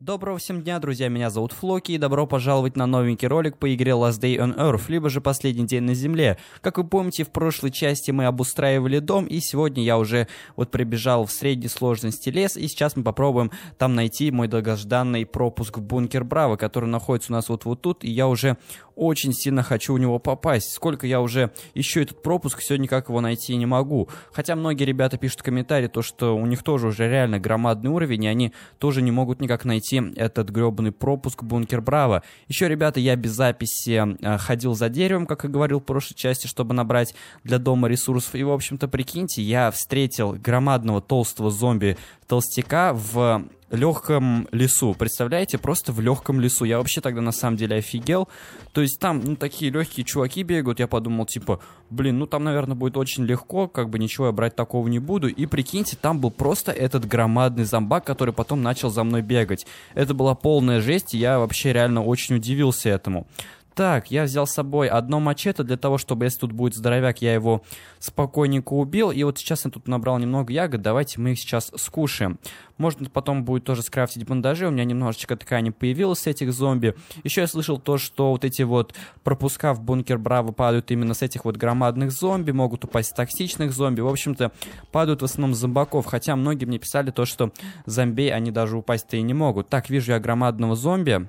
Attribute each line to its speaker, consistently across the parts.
Speaker 1: Доброго всем дня, друзья, меня зовут Флоки, и добро пожаловать на новенький ролик по игре Last Day on Earth, либо же Последний день на Земле. Как вы помните, в прошлой части мы обустраивали дом, и сегодня я уже вот прибежал в средней сложности лес, и сейчас мы попробуем там найти мой долгожданный пропуск в бункер Браво, который находится у нас вот вот тут, и я уже очень сильно хочу у него попасть. Сколько я уже ищу этот пропуск, все никак его найти не могу. Хотя многие ребята пишут комментарии, то что у них тоже уже реально громадный уровень, и они тоже не могут никак найти этот гребаный пропуск Бункер Браво. Еще, ребята, я без записи а, ходил за деревом, как и говорил в прошлой части, чтобы набрать для дома ресурсов. И, в общем-то, прикиньте, я встретил громадного толстого зомби-толстяка в легком лесу. Представляете, просто в легком лесу. Я вообще тогда на самом деле офигел. То есть там, ну, такие легкие чуваки бегают. Я подумал, типа, блин, ну там, наверное, будет очень легко, как бы ничего я брать такого не буду. И прикиньте, там был просто этот громадный зомбак, который потом начал за мной бегать. Это была полная жесть, и я вообще реально очень удивился этому. Так, я взял с собой одно мачете для того, чтобы, если тут будет здоровяк, я его спокойненько убил. И вот сейчас я тут набрал немного ягод, давайте мы их сейчас скушаем. Можно потом будет тоже скрафтить бандажи, у меня немножечко ткани появилось с этих зомби. Еще я слышал то, что вот эти вот пропуска в бункер Браво падают именно с этих вот громадных зомби, могут упасть с токсичных зомби. В общем-то, падают в основном зомбаков, хотя многие мне писали то, что зомби они даже упасть-то и не могут. Так, вижу я громадного зомби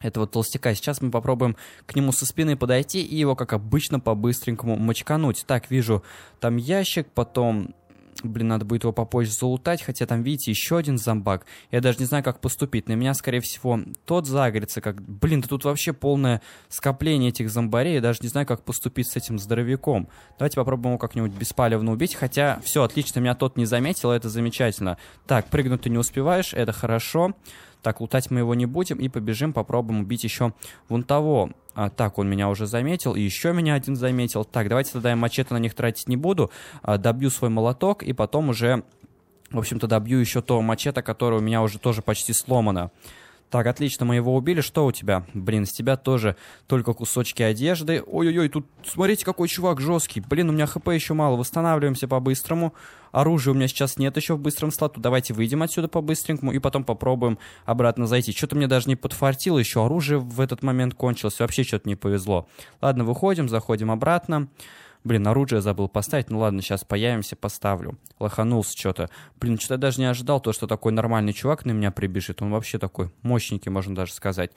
Speaker 1: этого толстяка. Сейчас мы попробуем к нему со спины подойти и его, как обычно, по-быстренькому мочкануть. Так, вижу, там ящик, потом Блин, надо будет его попозже залутать, хотя там, видите, еще один зомбак. Я даже не знаю, как поступить. На меня, скорее всего, тот загорится, как... Блин, да тут вообще полное скопление этих зомбарей. Я даже не знаю, как поступить с этим здоровяком. Давайте попробуем его как-нибудь беспалевно убить. Хотя, все, отлично, меня тот не заметил, это замечательно. Так, прыгнуть ты не успеваешь, это хорошо. Хорошо. Так, лутать мы его не будем и побежим, попробуем убить еще вон того. А, так, он меня уже заметил, и еще меня один заметил. Так, давайте тогда я мачете на них тратить не буду. А, добью свой молоток и потом уже, в общем-то, добью еще то мачете, которое у меня уже тоже почти сломано. Так, отлично, мы его убили. Что у тебя? Блин, с тебя тоже только кусочки одежды. Ой-ой-ой, тут смотрите, какой чувак жесткий. Блин, у меня хп еще мало. Восстанавливаемся по-быстрому. Оружия у меня сейчас нет еще в быстром слоту. Давайте выйдем отсюда по-быстренькому и потом попробуем обратно зайти. Что-то мне даже не подфартило еще. Оружие в этот момент кончилось. Вообще что-то не повезло. Ладно, выходим, заходим обратно. Блин, оружие забыл поставить. Ну ладно, сейчас появимся, поставлю. Лоханулся что-то. Блин, что-то даже не ожидал, то, что такой нормальный чувак на меня прибежит. Он вообще такой мощненький, можно даже сказать.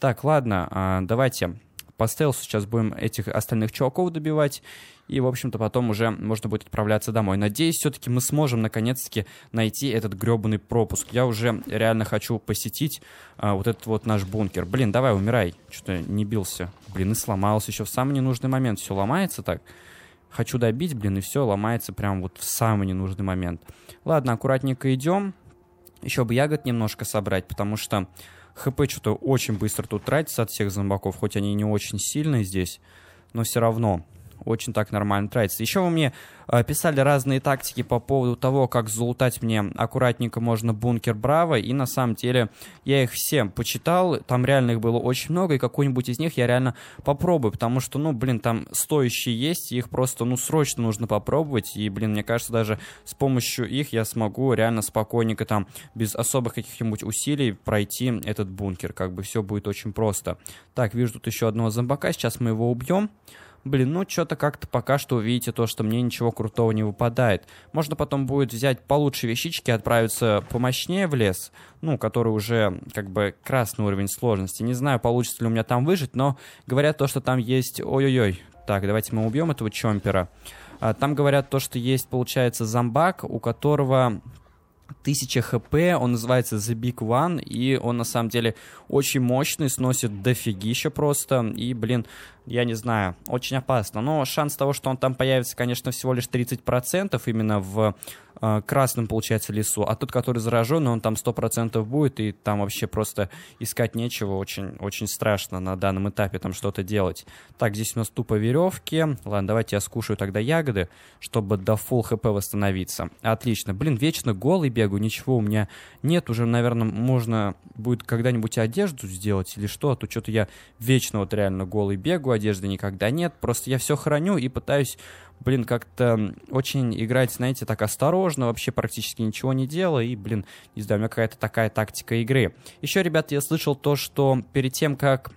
Speaker 1: Так, ладно, а, давайте по стелсу сейчас будем этих остальных чуваков добивать, и, в общем-то, потом уже можно будет отправляться домой. Надеюсь, все-таки мы сможем, наконец-таки, найти этот гребаный пропуск. Я уже реально хочу посетить а, вот этот вот наш бункер. Блин, давай, умирай. Что-то не бился. Блин, и сломался еще в самый ненужный момент. Все ломается так? хочу добить, блин, и все ломается прям вот в самый ненужный момент. Ладно, аккуратненько идем. Еще бы ягод немножко собрать, потому что хп что-то очень быстро тут тратится от всех зомбаков, хоть они не очень сильные здесь, но все равно. Очень так нормально тратится. Еще вы мне э, писали разные тактики по поводу того, как залутать мне аккуратненько можно бункер Браво, и на самом деле я их всем почитал, там реально их было очень много, и какую-нибудь из них я реально попробую, потому что, ну, блин, там стоящие есть, их просто, ну, срочно нужно попробовать, и, блин, мне кажется, даже с помощью их я смогу реально спокойненько там, без особых каких-нибудь усилий пройти этот бункер, как бы все будет очень просто. Так, вижу тут еще одного зомбака, сейчас мы его убьем блин, ну что-то как-то пока что увидите то, что мне ничего крутого не выпадает. Можно потом будет взять получше вещички, и отправиться помощнее в лес, ну, который уже как бы красный уровень сложности. Не знаю, получится ли у меня там выжить, но говорят то, что там есть... Ой-ой-ой. Так, давайте мы убьем этого чомпера. А там говорят то, что есть, получается, зомбак, у которого 1000 хп, он называется The Big One, и он на самом деле очень мощный, сносит дофигища просто, и, блин, я не знаю, очень опасно. Но шанс того, что он там появится, конечно, всего лишь 30% именно в а, красным, получается, лесу, а тот, который заражен, он там 100% будет, и там вообще просто искать нечего, очень, очень страшно на данном этапе там что-то делать. Так, здесь у нас тупо веревки. Ладно, давайте я скушаю тогда ягоды, чтобы до full хп восстановиться. Отлично. Блин, вечно голый бегу, ничего у меня нет. Уже, наверное, можно будет когда-нибудь одежду сделать или что, а то что-то я вечно вот реально голый бегу, одежды никогда нет. Просто я все храню и пытаюсь блин, как-то очень играть, знаете, так осторожно, вообще практически ничего не делая, и, блин, не знаю, у меня какая-то такая тактика игры. Еще, ребят, я слышал то, что перед тем, как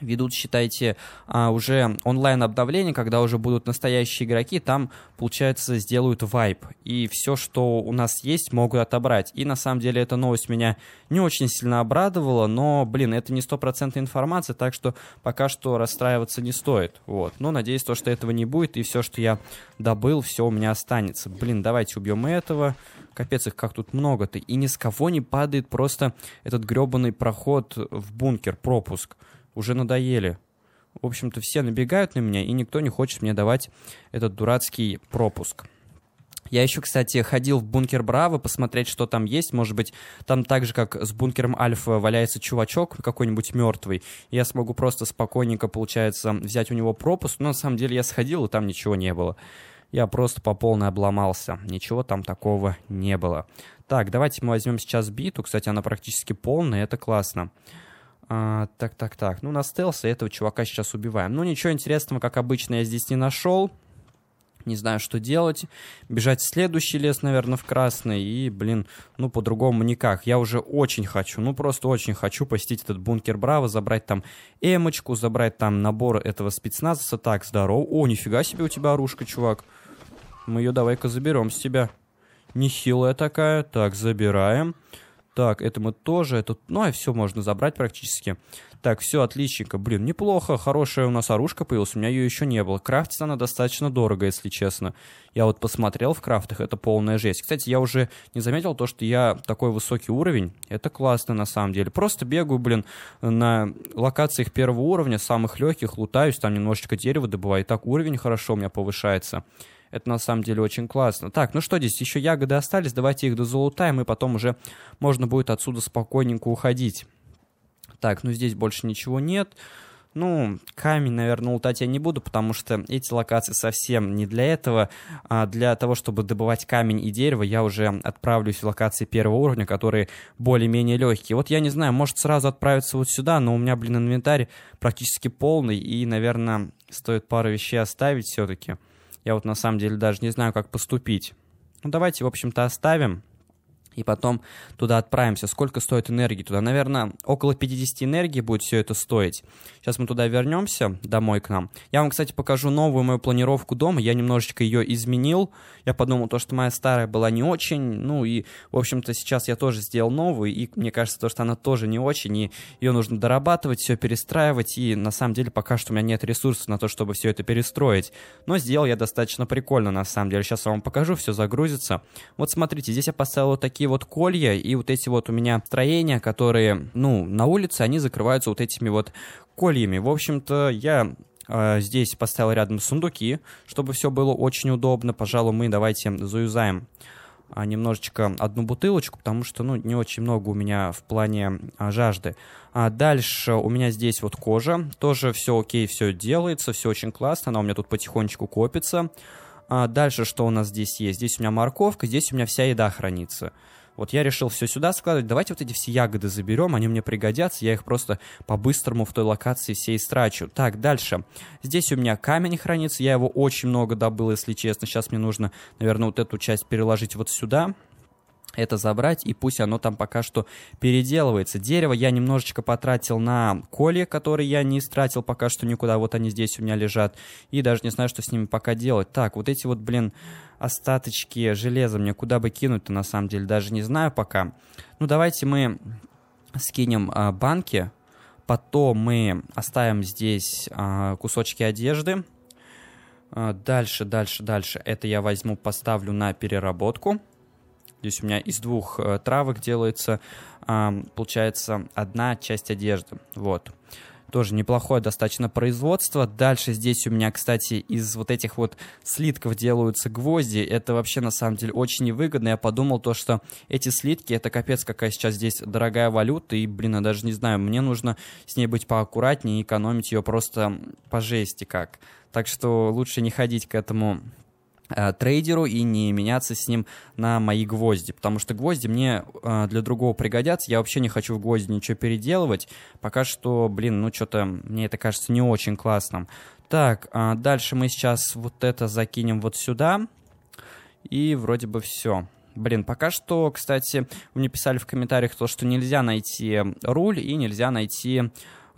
Speaker 1: ведут, считайте, а, уже онлайн-обновление, когда уже будут настоящие игроки, там, получается, сделают вайп. И все, что у нас есть, могут отобрать. И на самом деле эта новость меня не очень сильно обрадовала, но, блин, это не стопроцентная информация, так что пока что расстраиваться не стоит. Вот. Но надеюсь, то, что этого не будет, и все, что я добыл, все у меня останется. Блин, давайте убьем этого. Капец, их как тут много-то. И ни с кого не падает просто этот гребаный проход в бункер, пропуск уже надоели. В общем-то, все набегают на меня, и никто не хочет мне давать этот дурацкий пропуск. Я еще, кстати, ходил в бункер Браво посмотреть, что там есть. Может быть, там так же, как с бункером Альфа, валяется чувачок какой-нибудь мертвый. Я смогу просто спокойненько, получается, взять у него пропуск. Но на самом деле я сходил, и там ничего не было. Я просто по полной обломался. Ничего там такого не было. Так, давайте мы возьмем сейчас биту. Кстати, она практически полная, это классно. Классно. А, так, так, так. Ну, на стелсе этого чувака сейчас убиваем. Ну, ничего интересного, как обычно, я здесь не нашел. Не знаю, что делать. Бежать в следующий лес, наверное, в красный. И, блин, ну, по-другому никак. Я уже очень хочу, ну, просто очень хочу посетить этот бункер Браво, забрать там эмочку, забрать там набор этого спецназа. Так, здорово. О, нифига себе у тебя оружка, чувак. Мы ее давай-ка заберем с тебя. Нехилая такая. Так, забираем. Забираем. Так, это мы тоже, это... Ну, и а все можно забрать практически. Так, все, отличненько. Блин, неплохо, хорошая у нас оружка появилась, у меня ее еще не было. Крафтится она достаточно дорого, если честно. Я вот посмотрел в крафтах, это полная жесть. Кстати, я уже не заметил то, что я такой высокий уровень. Это классно, на самом деле. Просто бегаю, блин, на локациях первого уровня, самых легких, лутаюсь, там немножечко дерева добываю. И так уровень хорошо у меня повышается. Это на самом деле очень классно. Так, ну что здесь, еще ягоды остались, давайте их дозолотаем, и потом уже можно будет отсюда спокойненько уходить. Так, ну здесь больше ничего нет. Ну, камень, наверное, лутать я не буду, потому что эти локации совсем не для этого. А для того, чтобы добывать камень и дерево, я уже отправлюсь в локации первого уровня, которые более-менее легкие. Вот я не знаю, может сразу отправиться вот сюда, но у меня, блин, инвентарь практически полный, и, наверное, стоит пару вещей оставить все-таки. Я вот на самом деле даже не знаю, как поступить. Ну, давайте, в общем-то, оставим и потом туда отправимся. Сколько стоит энергии туда? Наверное, около 50 энергии будет все это стоить. Сейчас мы туда вернемся, домой к нам. Я вам, кстати, покажу новую мою планировку дома. Я немножечко ее изменил. Я подумал, то, что моя старая была не очень. Ну и, в общем-то, сейчас я тоже сделал новую. И мне кажется, то, что она тоже не очень. И ее нужно дорабатывать, все перестраивать. И на самом деле пока что у меня нет ресурсов на то, чтобы все это перестроить. Но сделал я достаточно прикольно, на самом деле. Сейчас я вам покажу, все загрузится. Вот смотрите, здесь я поставил вот такие такие вот колья и вот эти вот у меня строения, которые, ну, на улице, они закрываются вот этими вот кольями. В общем-то, я а, Здесь поставил рядом сундуки, чтобы все было очень удобно. Пожалуй, мы давайте заюзаем а, немножечко одну бутылочку, потому что, ну, не очень много у меня в плане а, жажды. А дальше у меня здесь вот кожа. Тоже все окей, все делается, все очень классно. Она у меня тут потихонечку копится. А дальше что у нас здесь есть? Здесь у меня морковка, здесь у меня вся еда хранится. Вот я решил все сюда складывать. Давайте вот эти все ягоды заберем, они мне пригодятся. Я их просто по-быстрому в той локации все истрачу. Так, дальше. Здесь у меня камень хранится. Я его очень много добыл, если честно. Сейчас мне нужно, наверное, вот эту часть переложить вот сюда это забрать, и пусть оно там пока что переделывается. Дерево я немножечко потратил на коле которые я не истратил пока что никуда, вот они здесь у меня лежат, и даже не знаю, что с ними пока делать. Так, вот эти вот, блин, остаточки железа мне куда бы кинуть-то на самом деле, даже не знаю пока. Ну, давайте мы скинем а, банки, потом мы оставим здесь а, кусочки одежды, а, Дальше, дальше, дальше. Это я возьму, поставлю на переработку. Здесь у меня из двух э, травок делается, э, получается, одна часть одежды. Вот. Тоже неплохое достаточно производство. Дальше здесь у меня, кстати, из вот этих вот слитков делаются гвозди. Это вообще, на самом деле, очень невыгодно. Я подумал то, что эти слитки, это капец, какая сейчас здесь дорогая валюта. И, блин, я даже не знаю, мне нужно с ней быть поаккуратнее и экономить ее просто по жести как. Так что лучше не ходить к этому Э, трейдеру и не меняться с ним на мои гвозди, потому что гвозди мне э, для другого пригодятся, я вообще не хочу в гвозди ничего переделывать, пока что, блин, ну что-то мне это кажется не очень классным. Так, э, дальше мы сейчас вот это закинем вот сюда, и вроде бы все. Блин, пока что, кстати, мне писали в комментариях то, что нельзя найти руль и нельзя найти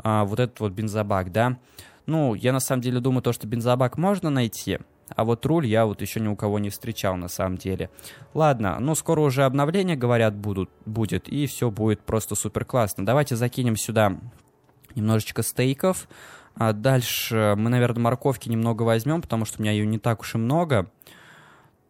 Speaker 1: э, вот этот вот бензобак, да? Ну, я на самом деле думаю то, что бензобак можно найти, а вот руль я вот еще ни у кого не встречал на самом деле. Ладно, ну скоро уже обновления, говорят, будут, будет, и все будет просто супер классно. Давайте закинем сюда немножечко стейков. А дальше мы, наверное, морковки немного возьмем, потому что у меня ее не так уж и много.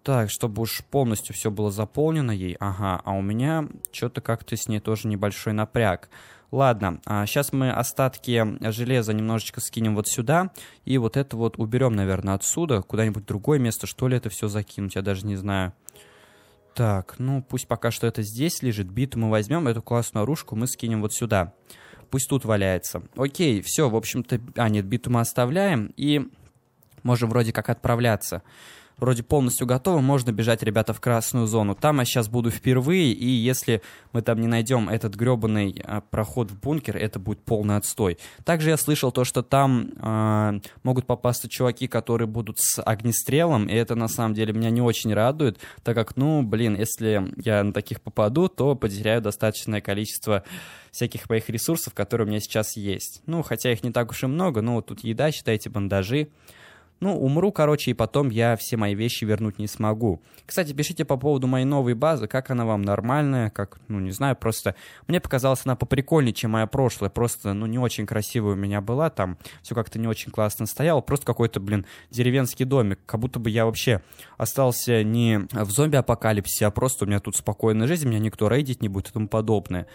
Speaker 1: Так, чтобы уж полностью все было заполнено ей. Ага, а у меня что-то как-то с ней тоже небольшой напряг. Ладно, а сейчас мы остатки железа немножечко скинем вот сюда, и вот это вот уберем, наверное, отсюда, куда-нибудь другое место, что ли, это все закинуть, я даже не знаю. Так, ну пусть пока что это здесь лежит, биту мы возьмем, эту классную оружку мы скинем вот сюда. Пусть тут валяется. Окей, все, в общем-то... А, нет, биту мы оставляем, и можем вроде как отправляться вроде полностью готовы, можно бежать, ребята, в красную зону. Там я сейчас буду впервые, и если мы там не найдем этот гребаный а, проход в бункер, это будет полный отстой. Также я слышал то, что там а, могут попасться чуваки, которые будут с огнестрелом, и это на самом деле меня не очень радует, так как, ну, блин, если я на таких попаду, то потеряю достаточное количество всяких моих ресурсов, которые у меня сейчас есть. Ну, хотя их не так уж и много, но вот тут еда, считайте, бандажи, ну, умру, короче, и потом я все мои вещи вернуть не смогу. Кстати, пишите по поводу моей новой базы, как она вам нормальная, как, ну, не знаю, просто мне показалась она поприкольнее, чем моя прошлая, просто, ну, не очень красивая у меня была, там все как-то не очень классно стояло, просто какой-то, блин, деревенский домик, как будто бы я вообще остался не в зомби-апокалипсисе, а просто у меня тут спокойная жизнь, меня никто рейдить не будет и тому подобное.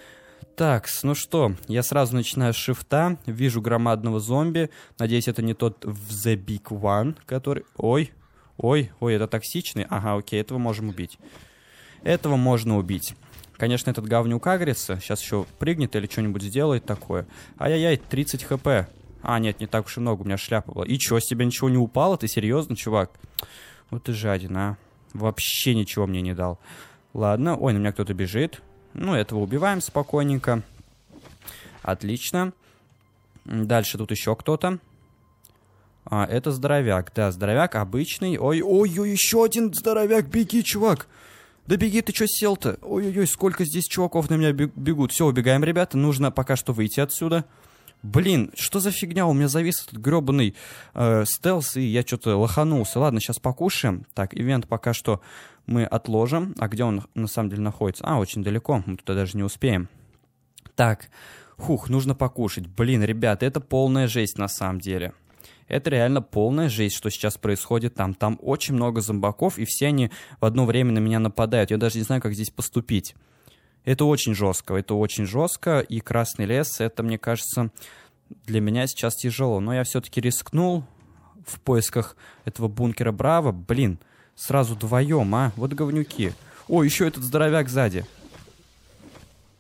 Speaker 1: Так, ну что, я сразу начинаю с шифта, вижу громадного зомби, надеюсь, это не тот в The Big One, который... Ой, ой, ой, это токсичный? Ага, окей, этого можем убить. Этого можно убить. Конечно, этот говнюк агрится, сейчас еще прыгнет или что-нибудь сделает такое. Ай-яй-яй, 30 хп. А, нет, не так уж и много, у меня шляпа была. И что с тебя ничего не упало? Ты серьезно, чувак? Вот ты жадина, а. Вообще ничего мне не дал. Ладно, ой, на меня кто-то бежит. Ну, этого убиваем спокойненько. Отлично. Дальше тут еще кто-то. А, это здоровяк. Да, здоровяк обычный. Ой-ой-ой, еще один здоровяк. Беги, чувак. Да беги, ты что сел-то? Ой-ой-ой, сколько здесь чуваков на меня бегут. Все, убегаем, ребята. Нужно пока что выйти отсюда. Отсюда блин, что за фигня, у меня завис этот гребаный э, стелс, и я что-то лоханулся. Ладно, сейчас покушаем. Так, ивент пока что мы отложим. А где он на самом деле находится? А, очень далеко, мы туда даже не успеем. Так, хух, нужно покушать. Блин, ребята, это полная жесть на самом деле. Это реально полная жесть, что сейчас происходит там. Там очень много зомбаков, и все они в одно время на меня нападают. Я даже не знаю, как здесь поступить. Это очень жестко, это очень жестко, и «Красный лес» — это, мне кажется, для меня сейчас тяжело. Но я все-таки рискнул в поисках этого бункера «Браво». Блин, сразу вдвоем, а? Вот говнюки. О, еще этот здоровяк сзади.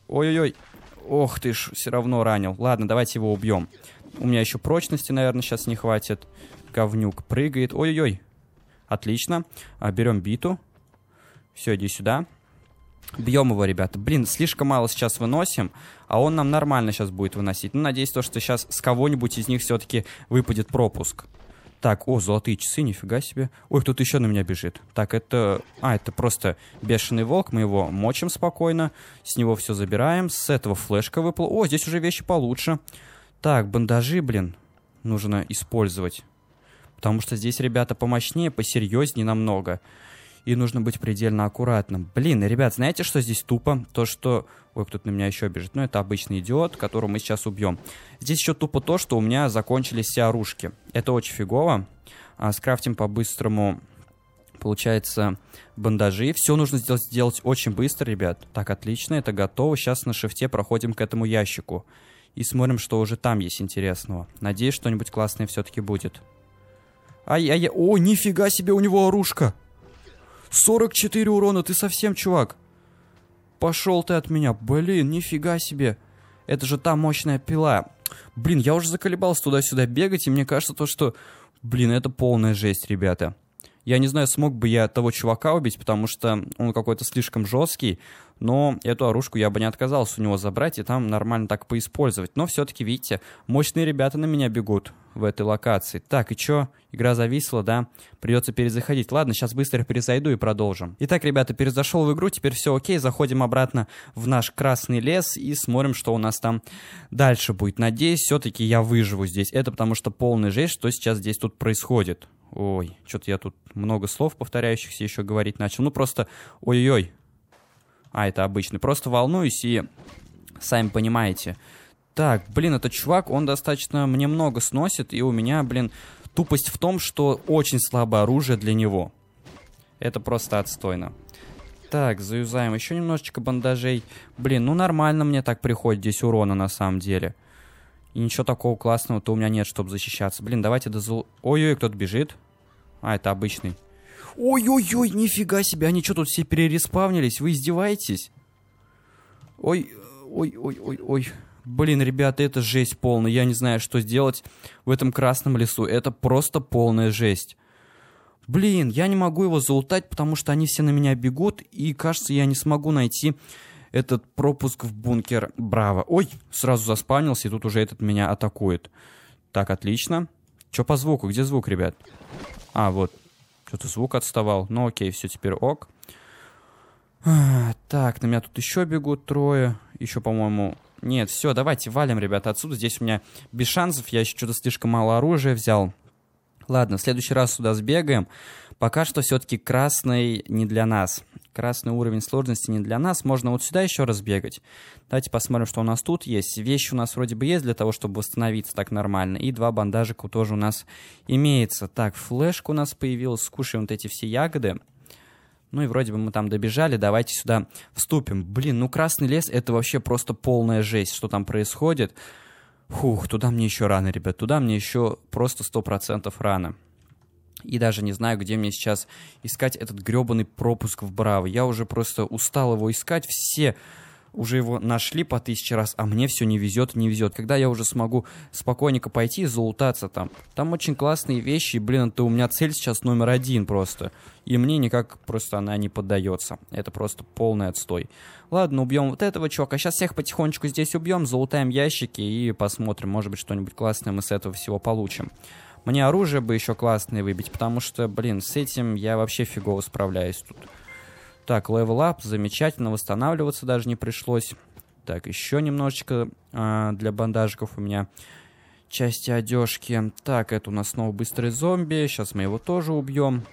Speaker 1: Ой-ой-ой. Ох ты ж, все равно ранил. Ладно, давайте его убьем. У меня еще прочности, наверное, сейчас не хватит. Говнюк прыгает. Ой-ой-ой. Отлично. А, берем биту. Все, иди сюда. Бьем его, ребята. Блин, слишком мало сейчас выносим, а он нам нормально сейчас будет выносить. Ну, надеюсь, то, что сейчас с кого-нибудь из них все-таки выпадет пропуск. Так, о, золотые часы, нифига себе. Ой, кто-то еще на меня бежит. Так, это... А, это просто бешеный волк, мы его мочим спокойно, с него все забираем, с этого флешка выпала. О, здесь уже вещи получше. Так, бандажи, блин, нужно использовать. Потому что здесь ребята помощнее, посерьезнее намного и нужно быть предельно аккуратным. Блин, ребят, знаете, что здесь тупо? То, что... Ой, кто-то на меня еще бежит. Ну, это обычный идиот, которого мы сейчас убьем. Здесь еще тупо то, что у меня закончились все оружки. Это очень фигово. А, скрафтим по-быстрому получается, бандажи. Все нужно сделать, сделать очень быстро, ребят. Так, отлично, это готово. Сейчас на шифте проходим к этому ящику. И смотрим, что уже там есть интересного. Надеюсь, что-нибудь классное все-таки будет. Ай-яй-яй. О, нифига себе, у него оружка. 44 урона, ты совсем, чувак? Пошел ты от меня. Блин, нифига себе. Это же та мощная пила. Блин, я уже заколебался туда-сюда бегать, и мне кажется то, что... Блин, это полная жесть, ребята. Я не знаю, смог бы я того чувака убить, потому что он какой-то слишком жесткий, но эту оружку я бы не отказался у него забрать и там нормально так поиспользовать. Но все-таки, видите, мощные ребята на меня бегут в этой локации. Так, и чё? Игра зависла, да? Придется перезаходить. Ладно, сейчас быстро перезайду и продолжим. Итак, ребята, перезашел в игру, теперь все окей. Заходим обратно в наш красный лес и смотрим, что у нас там дальше будет. Надеюсь, все-таки я выживу здесь. Это потому что полная жесть, что сейчас здесь тут происходит. Ой, что-то я тут много слов повторяющихся еще говорить начал. Ну, просто ой-ой-ой. А, это обычно. Просто волнуюсь и сами понимаете. Так, блин, этот чувак, он достаточно мне много сносит, и у меня, блин, тупость в том, что очень слабое оружие для него. Это просто отстойно. Так, заюзаем еще немножечко бандажей. Блин, ну нормально мне так приходит здесь урона на самом деле. И ничего такого классного-то у меня нет, чтобы защищаться. Блин, давайте до зл... Ой-ой, кто-то бежит. А, это обычный. Ой-ой-ой, нифига себе, они что тут все перереспавнились? Вы издеваетесь? Ой, ой-ой-ой-ой. Блин, ребята, это жесть полная. Я не знаю, что сделать в этом красном лесу. Это просто полная жесть. Блин, я не могу его залутать, потому что они все на меня бегут, и кажется, я не смогу найти этот пропуск в бункер. Браво. Ой, сразу заспанился, и тут уже этот меня атакует. Так, отлично. Чё по звуку? Где звук, ребят? А, вот. Что-то звук отставал. Ну окей, все теперь ок. А, так, на меня тут еще бегут трое. Еще, по-моему... Нет, все, давайте валим, ребята, отсюда. Здесь у меня без шансов. Я еще что-то слишком мало оружия взял. Ладно, в следующий раз сюда сбегаем. Пока что все-таки красный не для нас. Красный уровень сложности не для нас. Можно вот сюда еще раз бегать. Давайте посмотрим, что у нас тут есть. Вещи у нас вроде бы есть для того, чтобы восстановиться так нормально. И два бандажика тоже у нас имеется. Так, флешка у нас появилась. Скушаем вот эти все ягоды. Ну и вроде бы мы там добежали, давайте сюда вступим. Блин, ну Красный лес — это вообще просто полная жесть, что там происходит. Фух, туда мне еще рано, ребят, туда мне еще просто 100% рано. И даже не знаю, где мне сейчас искать этот гребаный пропуск в Браво. Я уже просто устал его искать. Все уже его нашли по тысяче раз, а мне все не везет, не везет. Когда я уже смогу спокойненько пойти и залутаться там. Там очень классные вещи, и, блин, это у меня цель сейчас номер один просто. И мне никак просто она не поддается. Это просто полный отстой. Ладно, убьем вот этого чувака. Сейчас всех потихонечку здесь убьем, залутаем ящики и посмотрим. Может быть, что-нибудь классное мы с этого всего получим. Мне оружие бы еще классное выбить, потому что, блин, с этим я вообще фигово справляюсь тут. Так, левелап, замечательно, восстанавливаться даже не пришлось. Так, еще немножечко э, для бандажиков у меня части одежки. Так, это у нас снова быстрый зомби, сейчас мы его тоже убьем.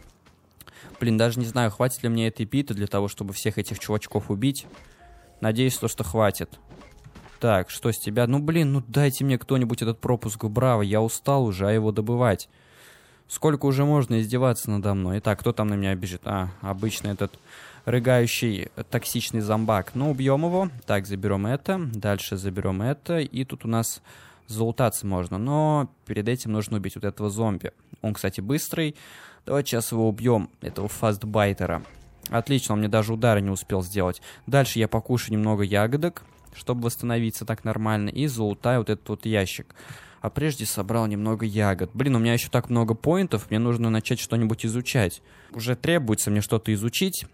Speaker 1: Блин, даже не знаю, хватит ли мне этой биты для того, чтобы всех этих чувачков убить. Надеюсь, то, что хватит. Так, что с тебя? Ну, блин, ну дайте мне кто-нибудь этот пропуск в Браво, я устал уже, а его добывать. Сколько уже можно издеваться надо мной? Итак, кто там на меня бежит? А, обычно этот рыгающий э, токсичный зомбак. Ну, убьем его. Так, заберем это. Дальше заберем это. И тут у нас залутаться можно. Но перед этим нужно убить вот этого зомби. Он, кстати, быстрый. Давайте сейчас его убьем, этого фастбайтера. Отлично, он мне даже удара не успел сделать. Дальше я покушаю немного ягодок чтобы восстановиться так нормально, и золотая вот этот вот ящик. А прежде собрал немного ягод. Блин, у меня еще так много поинтов, мне нужно начать что-нибудь изучать. Уже требуется мне что-то изучить.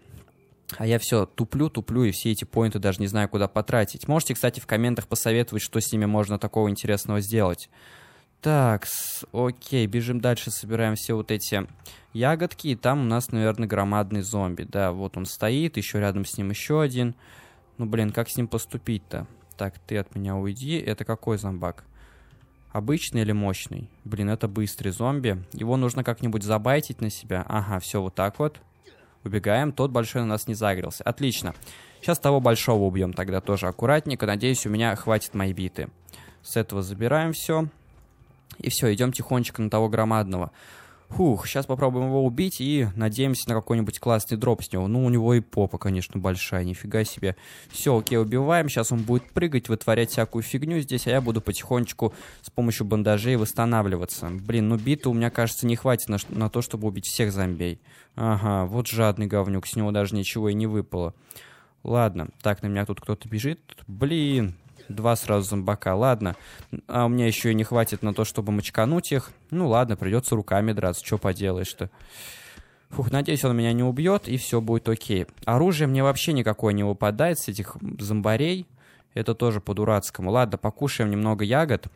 Speaker 1: А я все туплю, туплю, и все эти поинты даже не знаю, куда потратить. Можете, кстати, в комментах посоветовать, что с ними можно такого интересного сделать. Так, окей, бежим дальше, собираем все вот эти ягодки, и там у нас, наверное, громадный зомби. Да, вот он стоит, еще рядом с ним еще один. Ну, блин, как с ним поступить-то? Так, ты от меня уйди. Это какой зомбак? Обычный или мощный? Блин, это быстрый зомби. Его нужно как-нибудь забайтить на себя. Ага, все вот так вот. Убегаем. Тот большой на нас не загрелся. Отлично. Сейчас того большого убьем тогда тоже аккуратненько. Надеюсь, у меня хватит мои биты. С этого забираем все. И все, идем тихонечко на того громадного. Фух, сейчас попробуем его убить и надеемся на какой-нибудь классный дроп с него. Ну, у него и попа, конечно, большая, нифига себе. Все, окей, убиваем. Сейчас он будет прыгать, вытворять всякую фигню здесь, а я буду потихонечку с помощью бандажей восстанавливаться. Блин, ну биты у меня, кажется, не хватит на, на то, чтобы убить всех зомбей. Ага, вот жадный говнюк, с него даже ничего и не выпало. Ладно, так, на меня тут кто-то бежит. Блин, Два сразу зомбака, ладно. А у меня еще и не хватит на то, чтобы мочкануть их. Ну ладно, придется руками драться, что поделаешь-то. Фух, надеюсь, он меня не убьет, и все будет окей. Оружие мне вообще никакое не выпадает с этих зомбарей. Это тоже по-дурацкому. Ладно, покушаем немного ягод.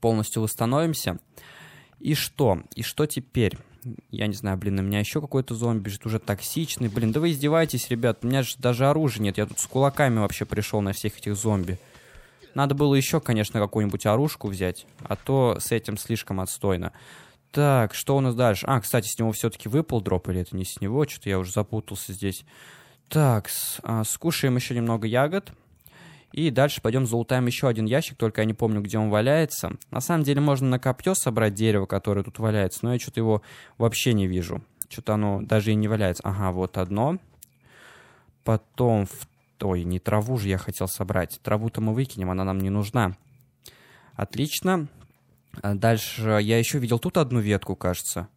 Speaker 1: Полностью восстановимся. И что? И что теперь? Я не знаю, блин, на меня еще какой-то зомби бежит, уже токсичный. Блин, да вы издеваетесь, ребят, у меня же даже оружия нет. Я тут с кулаками вообще пришел на всех этих зомби. Надо было еще, конечно, какую-нибудь оружку взять, а то с этим слишком отстойно. Так, что у нас дальше? А, кстати, с него все-таки выпал дроп, или это не с него? Что-то я уже запутался здесь. Так, с, а, скушаем еще немного ягод. И дальше пойдем залутаем еще один ящик, только я не помню, где он валяется. На самом деле можно на копье собрать дерево, которое тут валяется, но я что-то его вообще не вижу. Что-то оно даже и не валяется. Ага, вот одно. Потом Ой, не траву же я хотел собрать. Траву-то мы выкинем, она нам не нужна. Отлично. А дальше я еще видел тут одну ветку, кажется.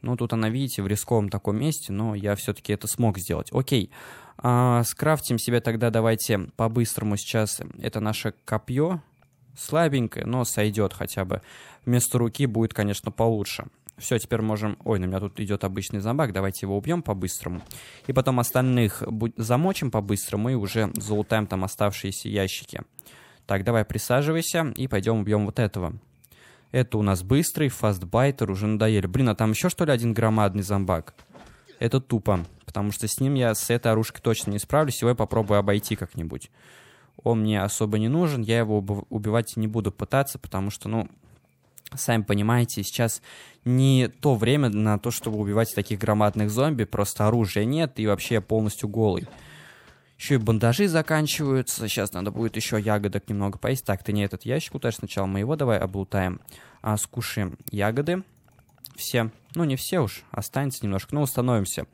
Speaker 1: Ну, тут она, видите, в рисковом таком месте, но я все-таки это смог сделать. Окей, а, скрафтим себе тогда давайте по-быстрому сейчас. Это наше копье, слабенькое, но сойдет хотя бы. Вместо руки будет, конечно, получше все, теперь можем... Ой, ну у меня тут идет обычный зомбак, давайте его убьем по-быстрому. И потом остальных замочим по-быстрому и уже залутаем там оставшиеся ящики. Так, давай присаживайся и пойдем убьем вот этого. Это у нас быстрый, фастбайтер, уже надоели. Блин, а там еще что ли один громадный зомбак? Это тупо, потому что с ним я с этой оружкой точно не справлюсь, его я попробую обойти как-нибудь он мне особо не нужен, я его убивать не буду пытаться, потому что, ну, сами понимаете, сейчас не то время на то, чтобы убивать таких громадных зомби, просто оружия нет, и вообще я полностью голый. Еще и бандажи заканчиваются, сейчас надо будет еще ягодок немного поесть. Так, ты не этот ящик лутаешь сначала, мы его давай облутаем. А, скушаем ягоды все, ну не все уж, останется немножко, но установимся.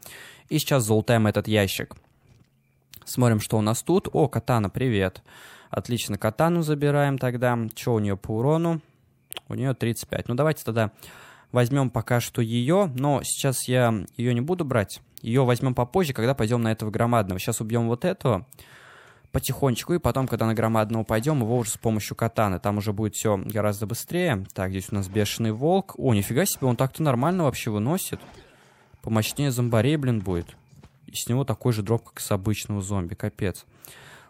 Speaker 1: И сейчас залутаем этот ящик. Смотрим, что у нас тут. О, катана, привет. Отлично, катану забираем тогда. Что у нее по урону? У нее 35. Ну, давайте тогда возьмем пока что ее, но сейчас я ее не буду брать. Ее возьмем попозже, когда пойдем на этого громадного. Сейчас убьем вот этого потихонечку, и потом, когда на громадного пойдем, его уже с помощью катаны. Там уже будет все гораздо быстрее. Так, здесь у нас бешеный волк. О, нифига себе, он так-то нормально вообще выносит. Помощнее зомбарей, блин, будет. И с него такой же дроп, как с обычного зомби. Капец.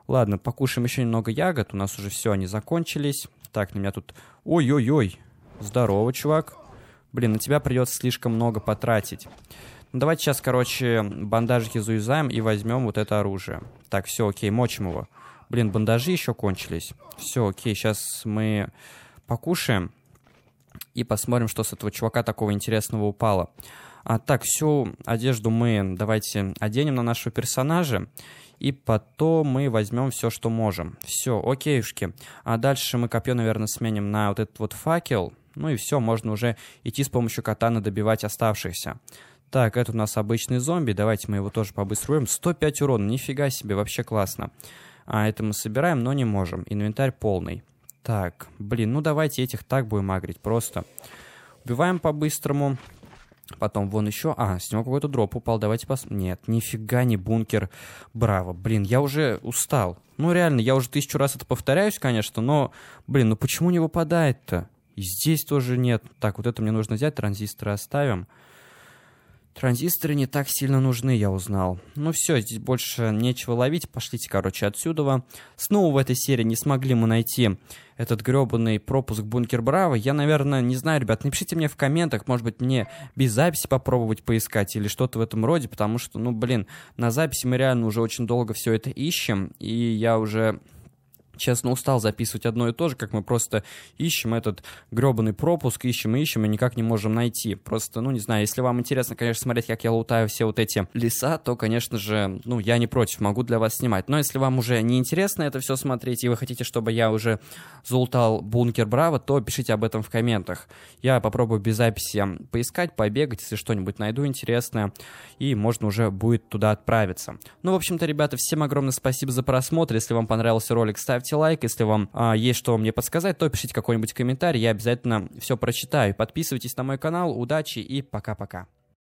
Speaker 1: Ладно, покушаем еще немного ягод. У нас уже все, они закончились. Так, на меня тут... Ой-ой-ой. Здорово, чувак. Блин, на тебя придется слишком много потратить. Ну, давайте сейчас, короче, бандажики заюзаем и возьмем вот это оружие. Так, все, окей, мочим его. Блин, бандажи еще кончились. Все, окей, сейчас мы покушаем и посмотрим, что с этого чувака такого интересного упало. А, так, всю одежду мы давайте оденем на нашего персонажа и потом мы возьмем все, что можем. Все, окейушки. А дальше мы копье, наверное, сменим на вот этот вот факел, ну и все, можно уже идти с помощью катана добивать оставшихся. Так, это у нас обычный зомби, давайте мы его тоже побыструем. 105 урона, нифига себе, вообще классно. А это мы собираем, но не можем. Инвентарь полный. Так, блин, ну давайте этих так будем агрить просто. Убиваем по-быстрому. Потом вон еще... А, с него какой-то дроп упал, давайте посмотрим. Нет, нифига не бункер. Браво. Блин, я уже устал. Ну реально, я уже тысячу раз это повторяюсь, конечно, но, блин, ну почему не выпадает-то? И здесь тоже нет. Так, вот это мне нужно взять, транзисторы оставим. Транзисторы не так сильно нужны, я узнал. Ну все, здесь больше нечего ловить, пошлите, короче, отсюда. Снова в этой серии не смогли мы найти этот гребаный пропуск Бункер Браво. Я, наверное, не знаю, ребят, напишите мне в комментах, может быть, мне без записи попробовать поискать или что-то в этом роде, потому что, ну, блин, на записи мы реально уже очень долго все это ищем, и я уже честно, устал записывать одно и то же, как мы просто ищем этот гребаный пропуск, ищем и ищем, и никак не можем найти. Просто, ну, не знаю, если вам интересно, конечно, смотреть, как я лутаю все вот эти леса, то, конечно же, ну, я не против, могу для вас снимать. Но если вам уже не интересно это все смотреть, и вы хотите, чтобы я уже залутал бункер Браво, то пишите об этом в комментах. Я попробую без записи поискать, побегать, если что-нибудь найду интересное, и можно уже будет туда отправиться. Ну, в общем-то, ребята, всем огромное спасибо за просмотр. Если вам понравился ролик, ставьте ставьте лайк. Если вам а, есть что мне подсказать, то пишите какой-нибудь комментарий. Я обязательно все прочитаю. Подписывайтесь на мой канал. Удачи и пока-пока.